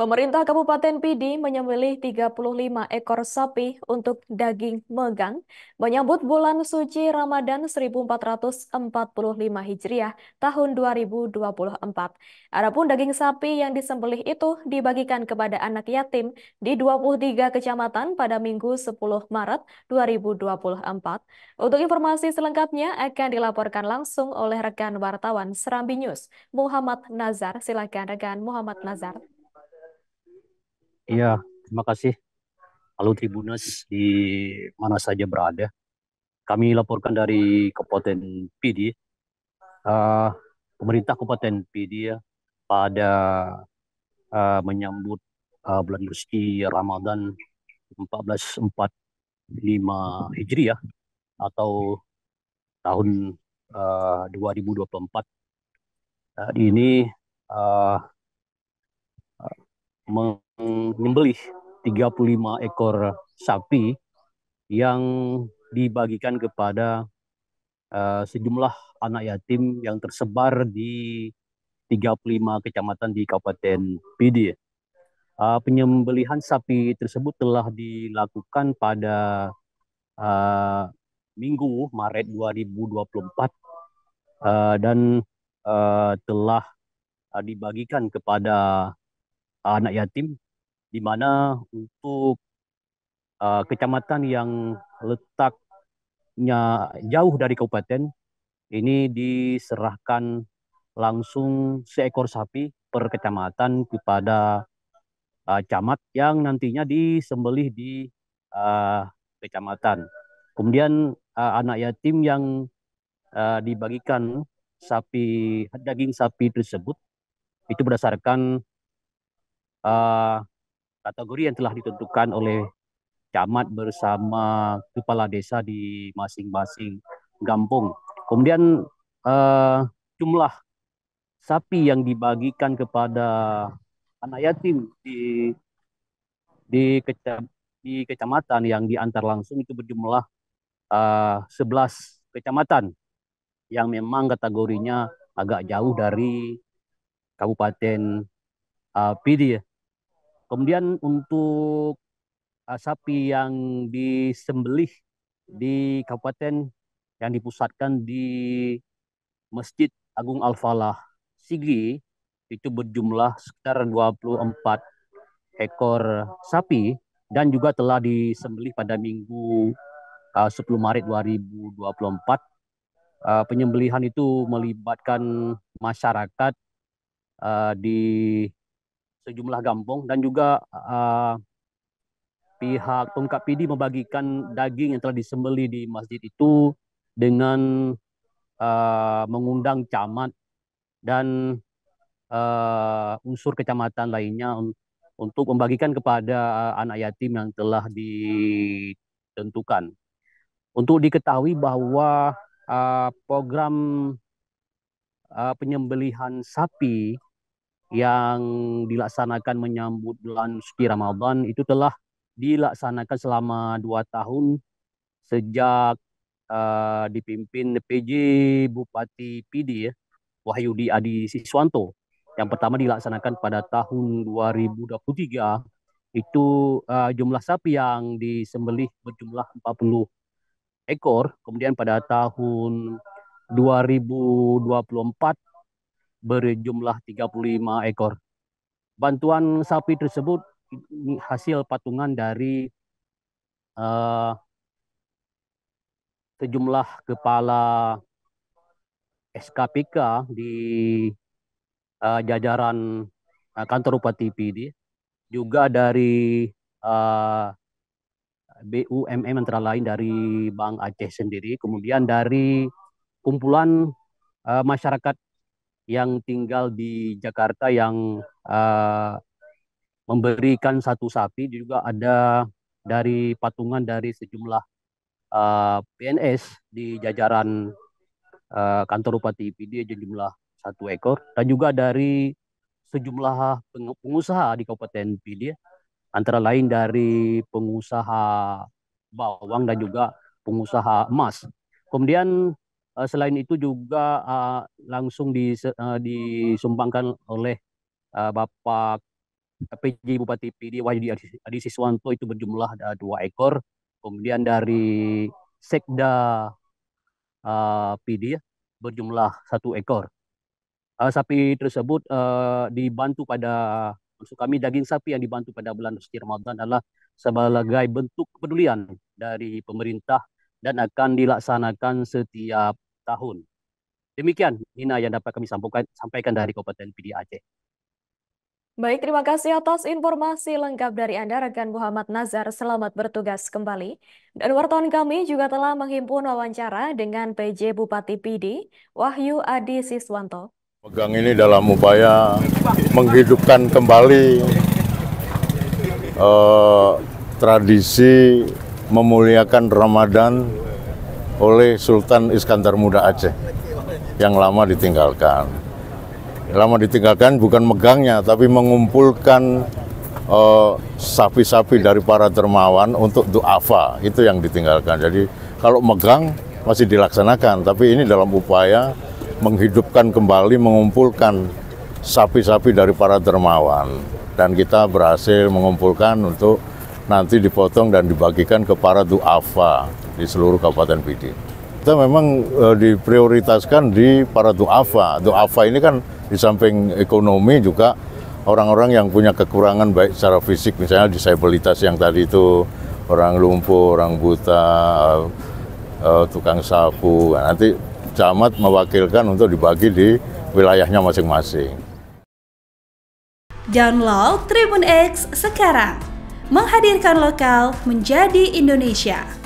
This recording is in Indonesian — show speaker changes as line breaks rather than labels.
Pemerintah Kabupaten Pidi menyembelih 35 ekor sapi untuk daging megang menyambut bulan suci Ramadan 1445 Hijriah tahun 2024. Adapun daging sapi yang disembelih itu dibagikan kepada anak yatim di 23 kecamatan pada Minggu 10 Maret 2024. Untuk informasi selengkapnya akan dilaporkan langsung oleh rekan wartawan Serambi News, Muhammad Nazar. Silakan rekan Muhammad Nazar. Iya, terima kasih. Halo Tribunus di mana saja berada. Kami laporkan dari Kabupaten PD. Uh, pemerintah Kabupaten PD ya, pada uh, menyambut uh, bulan suci Ramadan 1445 Hijriah ya, atau tahun uh, 2024 uh, ini uh, uh, menyembelih 35 ekor sapi yang dibagikan kepada uh, sejumlah anak yatim yang tersebar di 35 kecamatan di Kabupaten PD. Uh, penyembelihan sapi tersebut telah dilakukan pada uh, Minggu Maret 2024 uh, dan uh, telah uh, dibagikan kepada anak yatim di mana untuk uh, kecamatan yang letaknya jauh dari kabupaten ini diserahkan langsung seekor sapi per kecamatan kepada uh, camat yang nantinya disembelih di uh, kecamatan. Kemudian uh, anak yatim yang uh, dibagikan sapi daging sapi tersebut itu berdasarkan uh, kategori yang telah ditentukan oleh camat bersama kepala desa di masing-masing kampung. Kemudian uh, jumlah sapi yang dibagikan kepada anak yatim di di, keca, di kecamatan yang diantar langsung itu berjumlah uh, eh, 11 kecamatan yang memang kategorinya agak jauh dari kabupaten uh, Pidi ya. Kemudian untuk uh, sapi yang disembelih di kabupaten yang dipusatkan di Masjid Agung Al-Falah Sigi itu berjumlah sekitar 24 ekor sapi dan juga telah disembelih pada minggu uh, 10 Maret 2024. Uh, penyembelihan itu melibatkan masyarakat uh, di sejumlah kampung dan juga uh, pihak Tongkat PD membagikan daging yang telah disembeli di masjid itu dengan uh, mengundang camat dan uh, unsur kecamatan lainnya untuk membagikan kepada anak yatim yang telah ditentukan. Untuk diketahui bahwa uh, program uh, penyembelihan sapi yang dilaksanakan menyambut bulan suci Ramadan itu telah dilaksanakan selama dua tahun sejak uh, dipimpin PJ Bupati PD ya, Wahyudi Adi Siswanto. Yang pertama dilaksanakan pada tahun 2023 itu uh, jumlah sapi yang disembelih berjumlah 40 ekor. Kemudian pada tahun 2024 berjumlah 35 ekor. Bantuan sapi tersebut hasil patungan dari uh, sejumlah kepala SKPK di uh, jajaran uh, kantor Bupati PD juga dari uh, BUMN antara lain dari Bank Aceh sendiri kemudian dari kumpulan uh, masyarakat yang tinggal di Jakarta yang uh, memberikan satu sapi juga ada dari patungan dari sejumlah uh, eh, PNS di jajaran uh, kantor Bupati IPD sejumlah satu ekor dan juga dari sejumlah pengusaha di Kabupaten PD antara lain dari pengusaha bawang dan juga pengusaha emas. Kemudian Eh, selain itu juga uh, langsung di, uh, disumbangkan oleh uh, Bapak PJ Bupati PD wahyudi Adi Siswanto itu berjumlah ada dua ekor. Kemudian dari Sekda uh, PD berjumlah satu ekor. Uh, sapi tersebut uh, dibantu pada maksud kami daging sapi yang dibantu pada bulan suci Ramadan adalah sebagai bentuk kepedulian dari pemerintah dan akan dilaksanakan setiap tahun. Demikian Nina yang dapat kami sampaikan, sampaikan dari Kabupaten PD Aceh. Baik, terima kasih atas informasi lengkap dari Anda, rekan Muhammad Nazar. Selamat bertugas kembali. Dan wartawan kami juga telah menghimpun wawancara dengan PJ Bupati PD, Wahyu Adi Siswanto.
Pegang ini dalam upaya menghidupkan kembali eh, tradisi memuliakan Ramadan oleh Sultan Iskandar Muda Aceh yang lama ditinggalkan. Lama ditinggalkan bukan megangnya, tapi mengumpulkan eh, sapi-sapi uh, dari para dermawan untuk duafa itu yang ditinggalkan. Jadi kalau megang masih dilaksanakan, tapi ini dalam upaya menghidupkan kembali, mengumpulkan sapi-sapi dari para dermawan. Dan kita berhasil mengumpulkan untuk nanti dipotong dan dibagikan ke para duafa di seluruh Kabupaten PD. Kita memang e, diprioritaskan di para du'afa. Du'afa ini kan di samping ekonomi juga orang-orang yang punya kekurangan baik secara fisik, misalnya disabilitas yang tadi itu orang lumpuh, orang buta, e, tukang sapu. Nah, nanti camat mewakilkan untuk dibagi di wilayahnya masing-masing.
Download Tribun X sekarang. Menghadirkan lokal menjadi Indonesia.